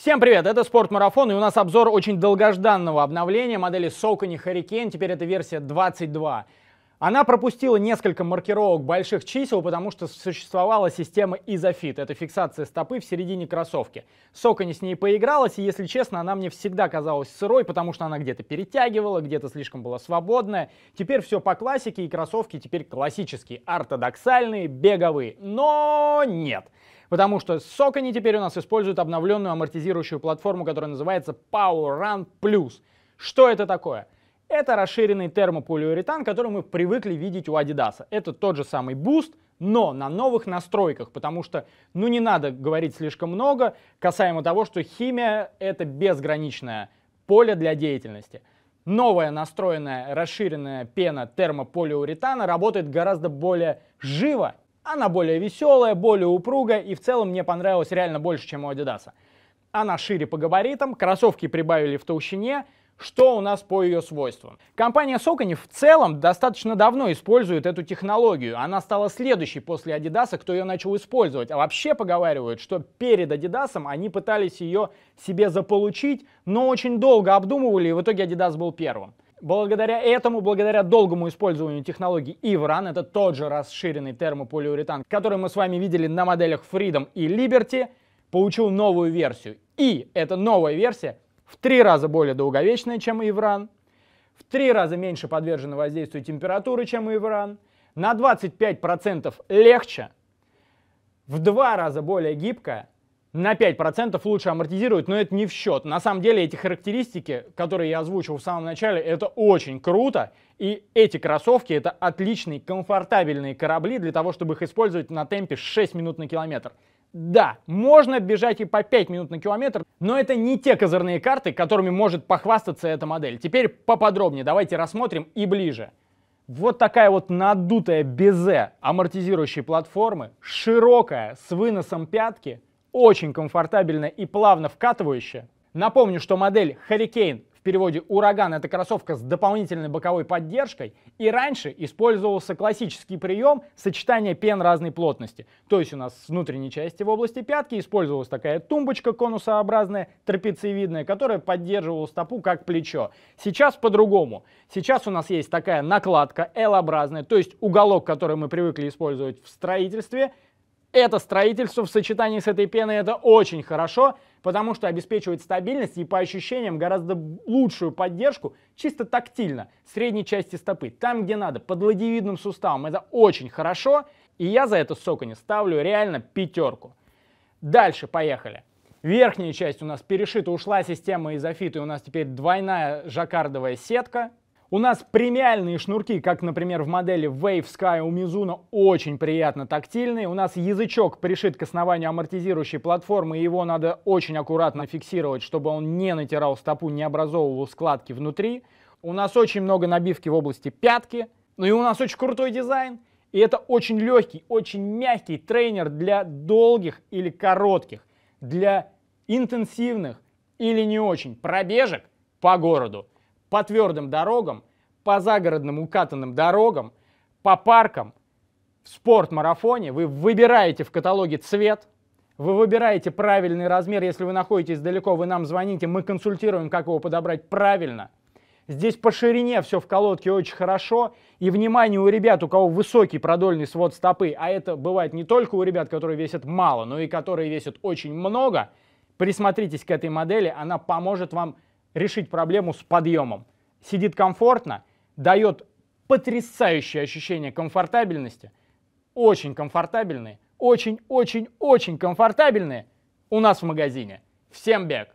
Всем привет, это Спортмарафон, и у нас обзор очень долгожданного обновления модели Socony Hurricane, теперь это версия 22. Она пропустила несколько маркировок больших чисел, потому что существовала система изофит. Это фиксация стопы в середине кроссовки. Сока с ней поигралась, и, если честно, она мне всегда казалась сырой, потому что она где-то перетягивала, где-то слишком была свободная. Теперь все по классике, и кроссовки теперь классические, ортодоксальные, беговые. Но нет. Потому что Сокони теперь у нас используют обновленную амортизирующую платформу, которая называется Power Run Plus. Что это такое? Это расширенный термополиуретан, который мы привыкли видеть у Adidas. Это тот же самый Boost, но на новых настройках, потому что, ну, не надо говорить слишком много касаемо того, что химия — это безграничное поле для деятельности. Новая настроенная расширенная пена термополиуретана работает гораздо более живо она более веселая, более упругая и в целом мне понравилась реально больше, чем у Adidas. Она шире по габаритам, кроссовки прибавили в толщине, что у нас по ее свойствам. Компания Socony в целом достаточно давно использует эту технологию. Она стала следующей после Adidas, кто ее начал использовать. А вообще поговаривают, что перед Adidas они пытались ее себе заполучить, но очень долго обдумывали, и в итоге Adidas был первым. Благодаря этому, благодаря долгому использованию технологий Ивран, это тот же расширенный термополиуретан, который мы с вами видели на моделях Freedom и Liberty, получил новую версию. И эта новая версия в три раза более долговечная, чем Ивран, в три раза меньше подвержена воздействию температуры, чем Ивран, на 25% легче, в два раза более гибкая, на 5% лучше амортизирует, но это не в счет. На самом деле эти характеристики, которые я озвучил в самом начале, это очень круто. И эти кроссовки это отличные, комфортабельные корабли для того, чтобы их использовать на темпе 6 минут на километр. Да, можно бежать и по 5 минут на километр, но это не те козырные карты, которыми может похвастаться эта модель. Теперь поподробнее, давайте рассмотрим и ближе. Вот такая вот надутая безе амортизирующей платформы, широкая, с выносом пятки – очень комфортабельная и плавно вкатывающая. Напомню, что модель Hurricane в переводе «Ураган» — это кроссовка с дополнительной боковой поддержкой, и раньше использовался классический прием сочетания пен разной плотности. То есть у нас с внутренней части в области пятки использовалась такая тумбочка конусообразная, трапециевидная, которая поддерживала стопу как плечо. Сейчас по-другому. Сейчас у нас есть такая накладка L-образная, то есть уголок, который мы привыкли использовать в строительстве — это строительство в сочетании с этой пеной это очень хорошо, потому что обеспечивает стабильность и по ощущениям гораздо лучшую поддержку чисто тактильно средней части стопы, там где надо, под ладевидным суставом. Это очень хорошо, и я за это соконе ставлю реально пятерку. Дальше, поехали. Верхняя часть у нас перешита, ушла система изофита, и у нас теперь двойная жаккардовая сетка, у нас премиальные шнурки, как, например, в модели Wave Sky у Mizuno, очень приятно тактильные. У нас язычок пришит к основанию амортизирующей платформы, и его надо очень аккуратно фиксировать, чтобы он не натирал стопу, не образовывал складки внутри. У нас очень много набивки в области пятки. Ну и у нас очень крутой дизайн. И это очень легкий, очень мягкий тренер для долгих или коротких, для интенсивных или не очень пробежек по городу по твердым дорогам, по загородным укатанным дорогам, по паркам, в спорт-марафоне. Вы выбираете в каталоге цвет, вы выбираете правильный размер. Если вы находитесь далеко, вы нам звоните, мы консультируем, как его подобрать правильно. Здесь по ширине все в колодке очень хорошо. И внимание у ребят, у кого высокий продольный свод стопы, а это бывает не только у ребят, которые весят мало, но и которые весят очень много, присмотритесь к этой модели, она поможет вам решить проблему с подъемом. Сидит комфортно, дает потрясающее ощущение комфортабельности, очень комфортабельные, очень-очень-очень комфортабельные у нас в магазине. Всем бег!